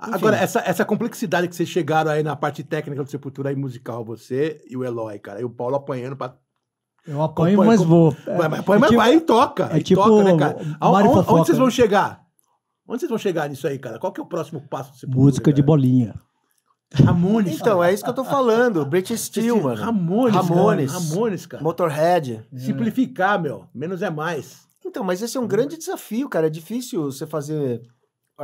Enfim. Agora, essa, essa complexidade que vocês chegaram aí na parte técnica do Sepultura e musical, você e o Eloy, cara, e o Paulo apanhando pra. Eu apanho, mas vou. É mas apanho, tipo mas vai e toca. É tipo, toca, né, cara? Aonde, onde vocês vão chegar? Onde vocês vão chegar nisso aí, cara? Qual que é o próximo passo do Sepultura? Música cara? de bolinha. Ramones. Então, é isso que eu tô falando. British Steel, mano. Ramones. Ramones. Cara. Ramones, cara. Motorhead. Simplificar, meu. Menos é mais. Então, mas esse é um grande desafio, cara. É difícil você fazer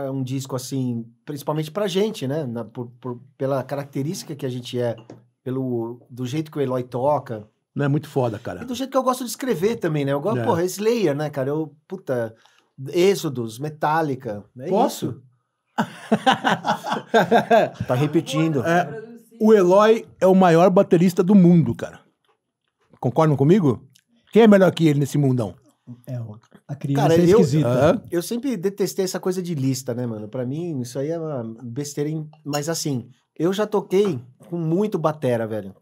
é um disco assim, principalmente pra gente, né? Na, por, por, pela característica que a gente é, pelo do jeito que o Eloy toca. Não é muito foda, cara. E do jeito que eu gosto de escrever também, né? Eu gosto, é. porra, Slayer, né, cara? Eu, puta, Êxodos, Metallica. É Posso? Isso. tá repetindo. É, o Eloy é o maior baterista do mundo, cara. Concordam comigo? Quem é melhor que ele nesse mundão? É o a criança Cara, é esquisita. Eu, eu sempre detestei essa coisa de lista, né, mano? Pra mim, isso aí é uma besteira. Em... Mas assim, eu já toquei com muito batera, velho.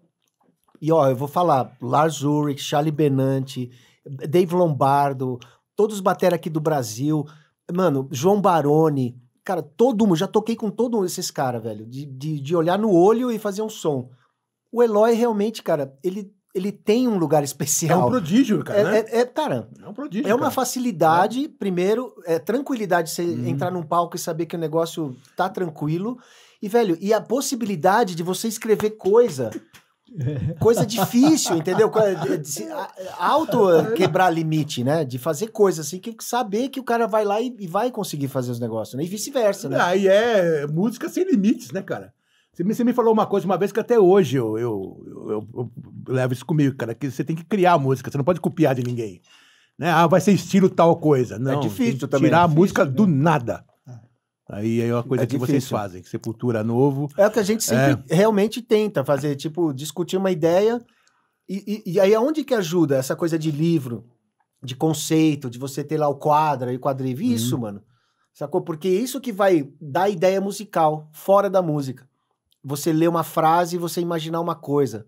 E ó, eu vou falar, Lars Ulrich, Charlie Benante, Dave Lombardo, todos os batera aqui do Brasil, mano, João Baroni, cara, todo mundo, já toquei com todo esses caras, velho, de, de, de olhar no olho e fazer um som. O Eloy realmente, cara, ele ele tem um lugar especial. É um prodígio, cara. É, né? é, é cara. É um prodígio. É uma cara. facilidade, é. primeiro, é tranquilidade você hum. entrar num palco e saber que o negócio tá tranquilo. E, velho, e a possibilidade de você escrever coisa. Coisa difícil, entendeu? Alto quebrar limite, né? De fazer coisa assim, que saber que o cara vai lá e, e vai conseguir fazer os negócios, né? E vice-versa, né? Aí ah, é música sem limites, né, cara? Você me, falou uma coisa uma vez que até hoje eu, eu, eu, eu levo isso comigo, cara, que você tem que criar a música, você não pode copiar de ninguém. Né? Ah, vai ser estilo tal coisa. É não, é difícil Tirar a música né? do nada. É. Aí é uma coisa é que vocês fazem, que Sepultura Novo. É o que a gente sempre é... realmente tenta fazer, tipo, discutir uma ideia. E, e, e aí, aonde que ajuda essa coisa de livro, de conceito, de você ter lá o quadro e o quadrivo? Uhum. Isso, hum. mano. Sacou? Porque é isso que vai dar ideia musical, fora da música. Você lê uma frase e você imaginar uma coisa.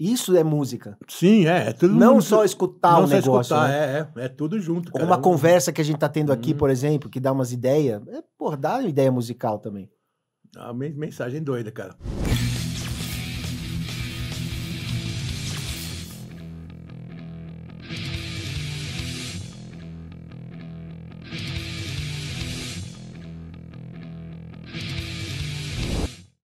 Isso é música. Sim, é. é tudo não só escutar não o só negócio. Escutar, né? é, é, é, tudo junto. Cara. Uma conversa que a gente está tendo aqui, hum. por exemplo, que dá umas ideias. É, porra, dá ideia musical também. É ah, uma mensagem doida, cara.